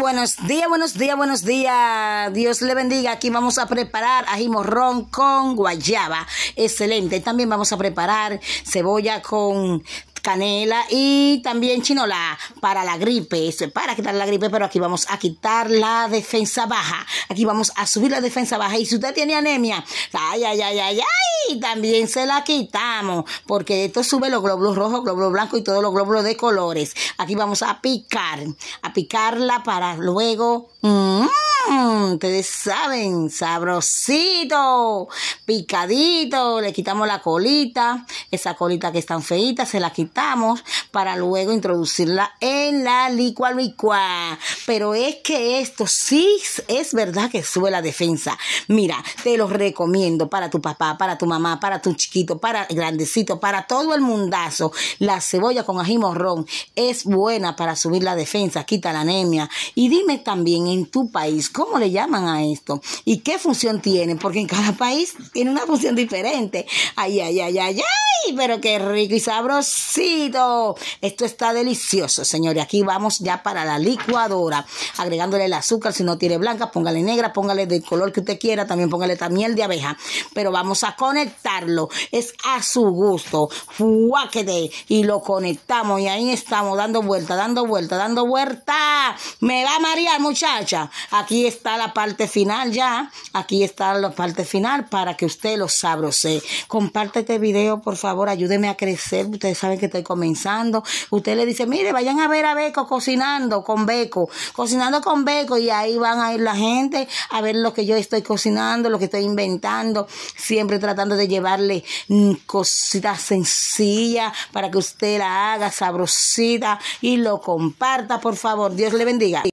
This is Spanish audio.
buenos días, buenos días, buenos días. Dios le bendiga. Aquí vamos a preparar ají morrón con guayaba. Excelente. También vamos a preparar cebolla con canela y también chinola para la gripe. Eso es para quitar la gripe, pero aquí vamos a quitar la defensa baja. Aquí vamos a subir la defensa baja. Y si usted tiene anemia, ay, ay, ay, ay, ay también se la quitamos, porque esto sube los glóbulos rojos, globos blancos y todos los glóbulos de colores. Aquí vamos a picar, a picarla para luego... Mm, ustedes mm, saben, sabrosito, picadito, le quitamos la colita, esa colita que es tan feita, se la quitamos para luego introducirla en la licua licua. Pero es que esto sí es verdad que sube la defensa. Mira, te lo recomiendo para tu papá, para tu mamá, para tu chiquito, para el grandecito, para todo el mundazo. La cebolla con ají morrón es buena para subir la defensa, quita la anemia. Y dime también en tu país ¿Cómo le llaman a esto? ¿Y qué función tiene? Porque en cada país tiene una función diferente. Ay, ay, ay, ay, ay, pero qué rico y sabrosito. Esto está delicioso, señores. Aquí vamos ya para la licuadora, agregándole el azúcar. Si no tiene blanca, póngale negra, póngale del color que usted quiera, también póngale también el de abeja. Pero vamos a conectarlo. Es a su gusto. Fuáquete. Y lo conectamos. Y ahí estamos, dando vuelta, dando vuelta, dando vuelta. Me va a marear, muchacha. Aquí está la parte final ya. Aquí está la parte final para que usted lo sabrose. Comparte este video, por favor. Ayúdeme a crecer. Ustedes saben que estoy comenzando. Usted le dice, mire, vayan a ver a Beco cocinando con Beco. Cocinando con Beco. Y ahí van a ir la gente a ver lo que yo estoy cocinando, lo que estoy inventando. Siempre tratando de llevarle mm, cositas sencillas para que usted la haga sabrosita y lo comparta, por favor. Dios le bendiga.